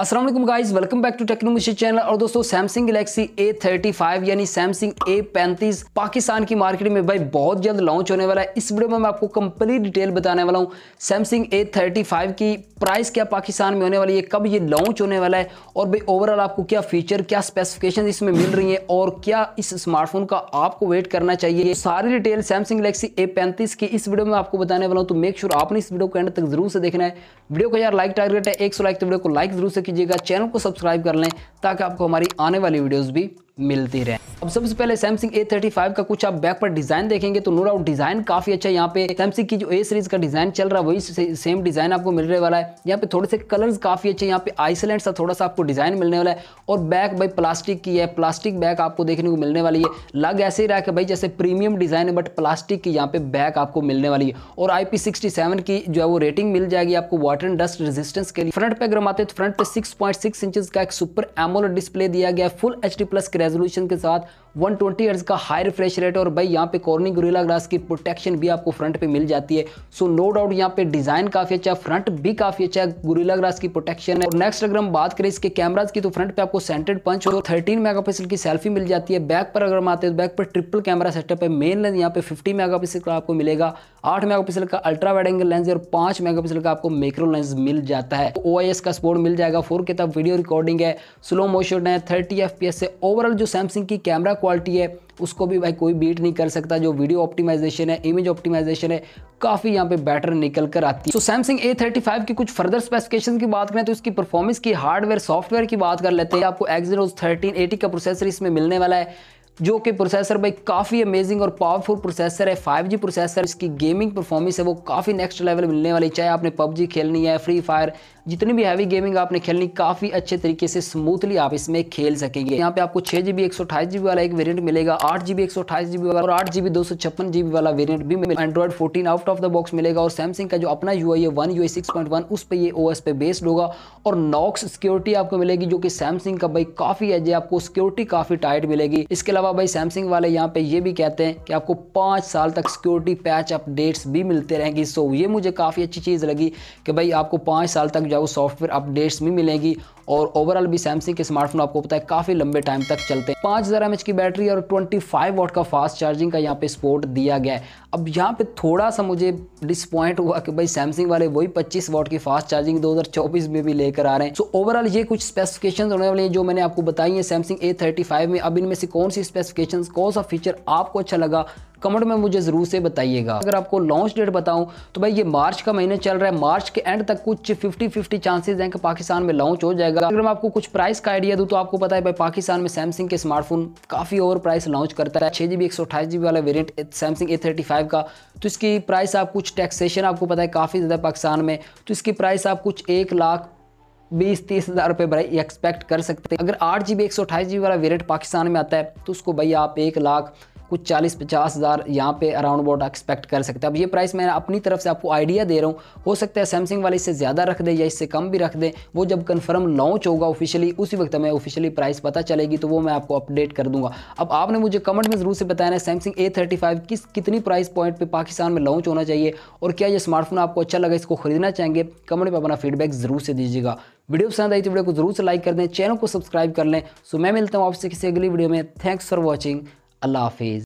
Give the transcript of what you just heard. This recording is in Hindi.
Aslam guys welcome back to टेक्नोमिशी चैनल और दोस्तों सैमसंग गलेक्सी A35 यानी सैमसंग A35 पाकिस्तान की मार्केट में भाई बहुत जल्द लॉन्च होने वाला है इस वीडियो में मैं आपको कंप्लीट डिटेल बताने वाला हूँ सैमसंग A35 की प्राइस क्या पाकिस्तान में होने वाली है कब ये लॉन्च होने वाला है और भाई ओवरऑल आपको क्या फीचर क्या स्पेसिफिकेशन इसमें मिल रही है और क्या इस स्मार्टफोन का आपको वेट करना चाहिए सारी डिटेल सैमसंग गलेक्सी ए की इस वीडियो में आपको बताने वाला हूँ तो मेक श्योर आपने इस वीडियो को एंड तक जरूर से देखना है वीडियो को यार लाइक टारगेट है एक लाइक तो वीडियो को लाइक जरूर से कीजिएगा चैनल को सब्सक्राइब कर लें ताकि आपको हमारी आने वाली वीडियोज़ भी मिलती रहे अब सबसे पहले सैमसंग A35 का कुछ आप बैक पर डिजाइन देखेंगे तो नो डाउट डिजाइन काफी अच्छा यहाँ पे सैमसंग की जो ए सीरीज का डिजाइन चल रहा है वही सेम डिजाइन आपको मिलने वाला है यहाँ पे थोड़े से कलर्स काफी अच्छे यहाँ पे आइसलैंड सा थोड़ा सा आपको डिजाइन मिलने वाला है और बैक भाई प्लास्टिक की है प्लास्टिक बैक आपको देखने को मिलने वाली है लग ऐसे ही रहा है भाई जैसे प्रीमियम डिजाइन है बट प्लास्टिक की यहाँ पे बैक आपको मिलने वाली है और आई की जो है वो रेटिंग मिल जाएगी आपको वाटर एंड डस्ट रेजिस्टेंस के लिए फ्रंट पे अगर हम आते हैं तो फ्रंट पे सिक्स पॉइंट सिक्स इंचज का एक सुपर एमोल डिस्प्ले दिया गया full H plus plus resolution के साथ वन ट्वेंटी का हाई रिफ्रेश रेट और भाई यहाँ पे कॉर्निंग गुरीला ग्लास की प्रोटेक्शन भी आपको फ्रंट पे मिल जाती है सो नो डाउट यहाँ पे डिज़ाइन काफ़ी अच्छा फ्रंट भी काफ़ी अच्छा है गुरीला अच्छा ग्लास की प्रोटेक्शन है और नेक्स्ट अगर हम बात करें इसके कैमराज की तो फ्रंट पे आपको सेंटेड पंच और थर्टीन मेगा की सेल्फी मिल जाती है बैक पर अगर हम आते हैं तो बैक पर ट्रिपल कैमरा सेटअप है मेन लेंस यहाँ पे फिफ्टी मेगा का आपको मिलेगा आठ मेगा का अल्ट्रा वाइड एंगल लेंस और पांच मेगा का आपको मेक्रो लेंस मिल जाता है ओ तो का स्पोर्ट मिल जाएगा फोर के तब वीडियो रिकॉर्डिंग है स्लो मोशन है थर्टी एफ है ओवरऑल जो सैमसंग की कैमरा क्वालिटी है उसको भी भाई कोई बीट नहीं कर सकता जो वीडियो ऑप्टिमाइजेशन है इमेज ऑप्टिमाइजेशन है काफ़ी यहाँ पे बेटर निकल कर आती है so Samsung A thirty five की कुछ फर्दर स्पेसिफिकेशन की बात करें तो इसकी परफॉर्मेंस की हार्डवेयर सॉफ्टवेयर की बात कर लेते हैं आपको एक्सरोज थर्टीन एटी का प्रोसेसर इसमें मिलने वाला है जो कि प्रोसेसर भाई काफ़ी अमेजिंग और पावरफुल प्रोसेसर है 5G प्रोसेसर इसकी गेमिंग परफॉर्मेंस है वो काफ़ी नेक्स्ट लेवल मिलने वाली चाहे आपने पबजी खेलनी है फ्री फायर जितनी भी हैवी गेमिंग आपने खेलनी काफ़ी अच्छे तरीके से स्मूथली आप इसमें खेल सकेंगे यहाँ पे आपको छः जी बी एक सौ अठाईस जी बी वाला एक वेरियंट मिलेगा आठ जी बी एक सौ अठाईस जी बी वाला और आठ जी बी दो सौ छप्पन जी बी वाला वेरियंट भी Android fourteen out of the box मिलेगा और सैमसंग का जो अपना यू आई है one U I six point one उस पर ये ओ एस पे बेस्ड होगा और नॉक्स सिक्योरिटी आपको मिलेगी जो कि सैमसंग का भाई काफ़ी है जो आपको सिक्योरिटी काफ़ी टाइट मिलेगी इसके अलावा अलावा भाई सैमसंग वाले यहाँ पे ये भी कहते हैं कि आपको पाँच साल तक सिक्योरिटी पैच अपडेट्स भी मिलते रहेंगी सो ये मुझे काफ़ी अच्छी चीज़ लगी कि भाई आपको पाँच साल तक जो सॉफ्टवेयर अपडेट्स भी मिलेंगी और ओवरऑल भी सैमसंग के स्मार्टफोन आपको पता है काफ़ी लंबे टाइम तक चलते हैं पांच हज़ार की बैटरी और ट्वेंटी फाइव वॉट का फास्ट चार्जिंग का यहाँ पे सपोर्ट दिया गया है अब यहाँ पे थोड़ा सा मुझे डिसपॉइंट हुआ कि भाई सैमसंग वाले वही पच्चीस वॉट की फास्ट चार्जिंग 2024 में भी लेकर आ रहे हैं सो so, ओवरऑल ये कुछ स्पेसिफिकेशन होने वाले हैं जो मैंने आपको बताई है सैमसंग ए में अब इनमें से कौन सी स्पेसिफिकेशन कौन सा फीचर आपको अच्छा लगा कमेंट में मुझे ज़रूर से बताइएगा अगर आपको लॉन्च डेट बताऊं तो भाई ये मार्च का महीना चल रहा है मार्च के एंड तक कुछ 50 50 चांसेस हैं कि पाकिस्तान में लॉन्च हो जाएगा अगर मैं आपको कुछ प्राइस का आइडिया दूं तो आपको पता है भाई पाकिस्तान में सैमसंग के स्मार्टफोन काफ़ी ओवर प्राइस लॉन्च करता है छह जी बी एक सौ वाला variant Samsung A thirty five का तो इसकी प्राइस आप कुछ टैक्सेशन आपको पता है काफ़ी ज़्यादा पाकिस्तान में तो इसकी प्राइस आप कुछ एक लाख बीस तीस हज़ार रुपये भाई एक्सपेक्ट कर सकते हैं अगर आठ जी बी एक सौ अट्ठाईस जी वाला वेरियंट पाकिस्तान में आता है तो उसको भाई आप एक लाख कुछ चालीस पचास हज़ार यहाँ पे अराउंड अबाउट एक्सपेक्ट कर सकते हैं अब ये प्राइस मैं अपनी तरफ से आपको आइडिया दे रहा हूँ हो सकता है सैमसंग वाले इससे ज़्यादा रख दे या इससे कम भी रख दें वो जब कन्फर्म लॉन्च होगा ऑफिशियली उसी वक्त हमें ऑफिशियली प्राइस पता चलेगी तो वो मैं आपको अपडेट कर दूंगा अब आपने मुझे कमेंट में ज़रूर से बताया है सैमसंग ए थर्टी फाइव किस कितनी प्राइस पॉइंट पर पाकिस्तान में लॉन्च होना चाहिए और क्या ये स्मार्टफोन आपको अच्छा लगा इसको खरीदना चाहेंगे कमेंट में अपना फीडबैक ज़रूर से दीजिएगा वीडियो पसंद आई तो वीडियो को जरूर से लाइक कर दें चैनल को सब्सक्राइब कर लें सो मैं मिलता हूँ आपसे किसी अगली वीडियो में थैंक्स फॉर वॉचिंग अल्लाह हाफिज़